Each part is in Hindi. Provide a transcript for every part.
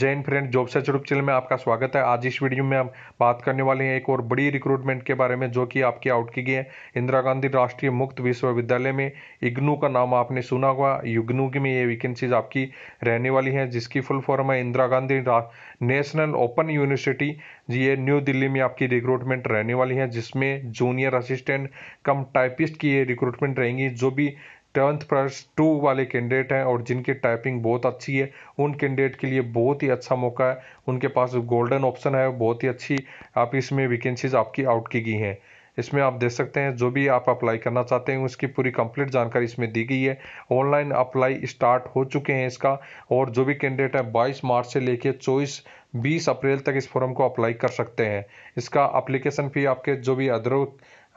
जैन फ्रेंड जॉब सर्च रूप चैनल में आपका स्वागत है आज इस वीडियो में हम बात करने वाले हैं एक और बड़ी रिक्रूटमेंट के बारे में जो कि आपकी आउट की गई है इंदिरा गांधी राष्ट्रीय मुक्त विश्वविद्यालय में इग्नू का नाम आपने सुना होगा इग्नू की में ये वैकेंसीज आपकी रहने वाली हैं जिसकी फुल फॉर्म है Indira Gandhi national open university ये न्यू दिल्ली में आपकी रिक्रूटमेंट रहने वाली है जिसमें जूनियर असिस्टेंट कम टाइपिस्ट की ये रिक्रूटमेंट रहेंगी जो भी टेंथ प्लस टू वाले कैंडिडेट हैं और जिनकी टाइपिंग बहुत अच्छी है उन कैंडिडेट के लिए बहुत ही अच्छा मौका है उनके पास गोल्डन ऑप्शन है बहुत ही अच्छी आप इसमें वैकेंसीज आपकी आउट की गई हैं इसमें आप देख सकते हैं जो भी आप अप्लाई करना चाहते हैं उसकी पूरी कंप्लीट जानकारी इसमें दी गई है ऑनलाइन अप्लाई स्टार्ट हो चुके हैं इसका और जो भी कैंडिडेट है बाईस मार्च से लेकर चौबीस बीस अप्रैल तक इस फॉर्म को अप्लाई कर सकते हैं इसका अप्लीकेशन फ़ी आपके जो भी अदर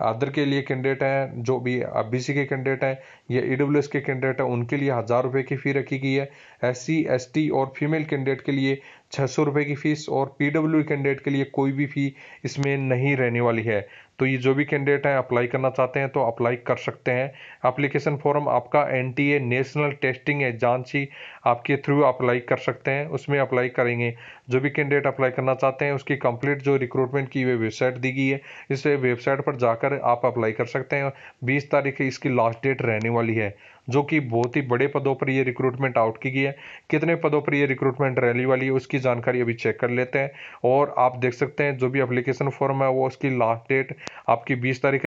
अदर के लिए कैंडिडेट हैं जो भी बी सी के कैंडिडेट हैं या ई डब्ल्यू एस के कैंडिडेट हैं उनके लिए हज़ार रुपये की फ़ी रखी गई है एस सी एस टी और फीमेल कैंडिडेट के लिए छः सौ रुपये की फ़ीस और पी डब्ल्यू कैंडिडेट के लिए कोई भी फ़ी इसमें नहीं रहने वाली है तो ये जो भी कैंडिडेट हैं अप्लाई करना चाहते हैं तो अप्लाई कर सकते हैं अप्लीकेशन फॉर्म आपका N T A national testing agency आपके थ्रू अप्लाई कर सकते हैं उसमें अप्लाई करेंगे जो भी कैंडिडेट अप्लाई करना चाहते हैं उसकी कंप्लीट जो रिक्रूटमेंट की वे वेबसाइट दी गई है इस वेबसाइट पर जाकर आप अप्लाई कर सकते हैं बीस तारीख इसकी लास्ट डेट रहने वाली है जो कि बहुत ही बड़े पदों पर ये रिक्रूटमेंट आउट की गई है कितने पदों पर ये रिक्रूटमेंट रैली वाली है उसकी जानकारी अभी चेक कर लेते हैं और आप देख सकते हैं जो भी अप्लीकेशन फॉर्म है वो उसकी लास्ट डेट आपकी बीस तारीख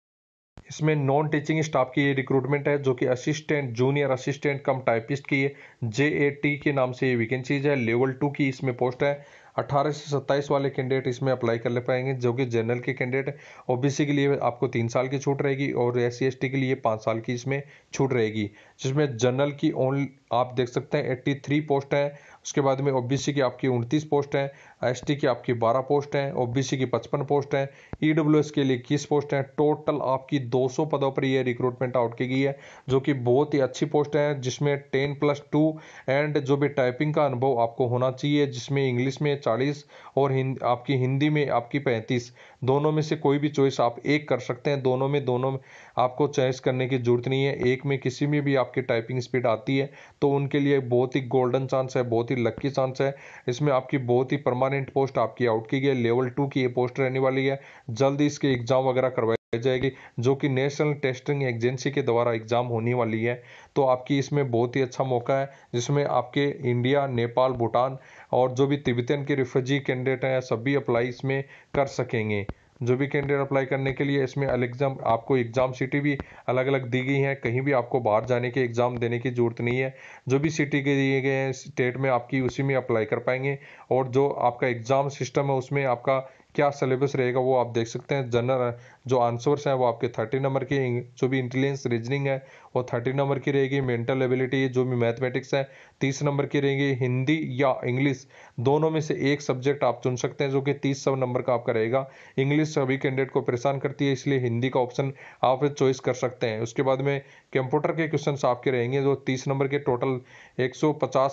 इसमें नॉन टीचिंग स्टाफ की ये रिक्रूटमेंट है जो कि assistant junior assistant cum typist की है जे ए टी के नाम से ये वैकेंसीज है लेवल टू की इसमें पोस्ट है अट्ठारह से सत्ताईस वाले कैंडिडेट इसमें अप्लाई कर ले पाएंगे जो कि जनरल के कैंडिडेट है ओबीसी के लिए आपको तीन साल की छूट रहेगी और एस सी के लिए पाँच साल की इसमें छूट रहेगी जिसमें जनरल की ओन आप देख सकते हैं एट्टी थ्री पोस्ट हैं उसके बाद में ओबीसी की आपकी उनतीस पोस्ट हैं एसटी की आपकी बारह पोस्ट हैं ओबीसी की पचपन पोस्ट हैं ईडब्ल्यूएस e के लिए इक्कीस पोस्ट हैं टोटल आपकी दो सौ पदों पर यह रिक्रूटमेंट आउट की गई है जो कि बहुत ही अच्छी पोस्ट है जिसमें टेन प्लस टू एंड जो भी टाइपिंग का अनुभव आपको होना चाहिए जिसमें इंग्लिश में चालीस और हिंद, आपकी हिंदी में आपकी पैंतीस दोनों में से कोई भी चॉइस आप एक कर सकते हैं दोनों में दोनों में आपको चॉइस करने की जरूरत नहीं है एक में किसी में भी आप आपकी टाइपिंग स्पीड आती है तो उनके लिए बहुत ही गोल्डन चांस है बहुत ही लक्की चांस है इसमें आपकी बहुत ही परमानेंट पोस्ट आपकी आउट की गई है लेवल टू की ये पोस्ट रहने वाली है जल्द इसके एग्जाम वगैरह करवाई जाएगी जो कि नेशनल टेस्टिंग एजेंसी के द्वारा एग्जाम होने वाली है तो आपकी इसमें बहुत ही अच्छा मौका है जिसमें आपके इंडिया नेपाल भूटान और जो भी तिब्बतन के रिफ्यूजी कैंडिडेट हैं सभी अप्लाई इसमें कर सकेंगे जो भी कैंडिडेट अप्लाई करने के लिए इसमें एग्ज़ाम आपको एग्ज़ाम सिटी भी अलग अलग दी गई हैं कहीं भी आपको बाहर जाने के एग्ज़ाम देने की ज़रूरत नहीं है जो भी सिटी के दिए गए हैं स्टेट में आपकी उसी में अप्लाई कर पाएंगे और जो आपका एग्ज़ाम सिस्टम है उसमें आपका क्या सिलेबस रहेगा वो आप देख सकते हैं जनरल जो आंसर्स हैं वो आपके थर्टी नंबर की जो भी इंटेलिजेंस रीजनिंग है वो थर्टी नंबर की रहेगी मेंटल एबिलिटी जो भी मैथमेटिक्स है तीस नंबर की रहेगी हिंदी या इंग्लिश दोनों में से एक सब्जेक्ट आप चुन सकते हैं जो कि तीस सौ नंबर का आपका रहेगा इंग्लिश सभी कैंडिडेट को परेशान करती है इसलिए हिंदी का ऑप्शन आप चॉइस कर सकते हैं उसके बाद में कंप्यूटर के क्वेश्चन आपके रहेंगे जो तीस नंबर के टोटल एक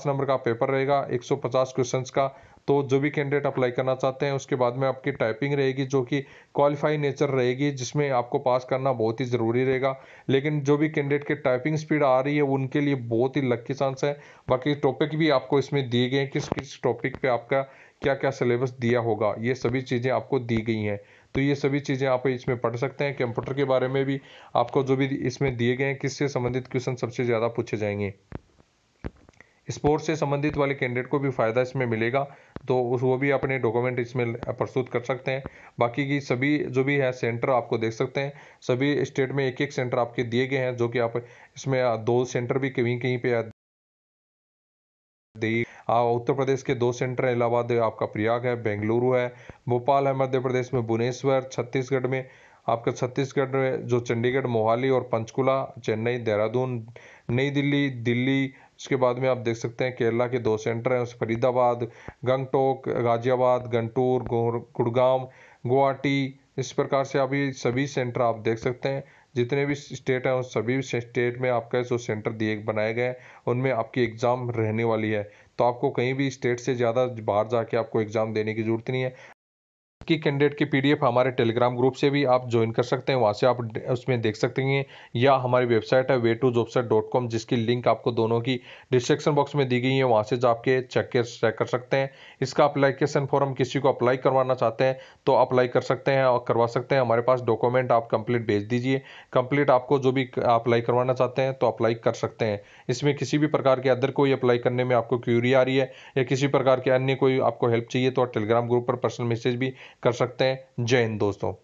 नंबर का पेपर रहेगा एक क्वेश्चंस का तो जो भी कैंडिडेट अप्लाई करना चाहते हैं उसके बाद में आपकी टाइपिंग रहेगी जो कि क्वालिफाई नेचर रहेगी जिसमें आपको पास करना बहुत ही ज़रूरी रहेगा लेकिन जो भी कैंडिडेट के टाइपिंग स्पीड आ रही है उनके लिए बहुत ही लक्की चांस है बाकी टॉपिक भी आपको इसमें दिए गए हैं किस किस टॉपिक पर आपका क्या क्या सिलेबस दिया होगा ये सभी चीज़ें आपको दी गई हैं तो ये सभी चीज़ें आप इसमें पढ़ सकते हैं कंप्यूटर के बारे में भी आपको जो भी इसमें दिए गए हैं किससे संबंधित क्वेश्चन सबसे ज़्यादा पूछे जाएंगे स्पोर्ट्स से संबंधित वाले कैंडिडेट को भी फ़ायदा इसमें मिलेगा तो उस वो भी अपने डॉक्यूमेंट इसमें प्रस्तुत कर सकते हैं बाकी की सभी जो भी है सेंटर आपको देख सकते हैं सभी स्टेट में एक एक सेंटर आपके दिए गए हैं जो कि आप इसमें दो सेंटर भी कहीं कहीं पे उत्तर प्रदेश के दो सेंटर इलाहाबाद आपका प्रयाग है बेंगलुरु है भोपाल है मध्य प्रदेश में भुवनेश्वर छत्तीसगढ़ में आपका छत्तीसगढ़ में जो चंडीगढ़ मोहाली और पंचकुला चेन्नई देहरादून नई दिल्ली दिल्ली उसके बाद में आप देख सकते हैं केरला के दो सेंटर हैं उस फरीदाबाद गंगटोक गाजियाबाद गंटूर गुड़गांव गुवाहाटी इस प्रकार से आप सभी सेंटर आप देख सकते हैं जितने भी स्टेट हैं उन सभी स्टेट में आपका जो सेंटर दिए बनाए गए हैं उनमें आपकी एग्ज़ाम रहने वाली है तो आपको कहीं भी स्टेट से ज़्यादा बाहर जाके आपको एग्ज़ाम देने की ज़रूरत नहीं है की कैंडिडेट की पीडीएफ हमारे टेलीग्राम ग्रुप से भी आप ज्वाइन कर सकते हैं वहाँ से आप उसमें देख सकते हैं या हमारी वेबसाइट है वे टू जॉबसर डॉट कॉम जिसकी लिंक आपको दोनों की डिस्क्रिप्शन बॉक्स में दी गई है वहाँ से जो आपके चेक के चेक कर सकते हैं इसका अप्लीकेशन फॉर्म किसी को अप्लाई करवाना चाहते हैं तो अप्लाई कर सकते हैं और करवा सकते हैं हमारे पास डॉक्यूमेंट आप कंप्लीट भेज दीजिए कंप्लीट आपको जो भी अप्लाई करवाना चाहते हैं तो अप्लाई कर सकते हैं इसमें किसी भी प्रकार के अदर कोई अप्लाई करने में आपको क्यूरी आ रही है या किसी प्रकार के अन्य कोई आपको हेल्प चाहिए तो टेलीग्राम ग्रुप पर पर्सनल मैसेज भी कर सकते हैं जय हिंद दोस्तों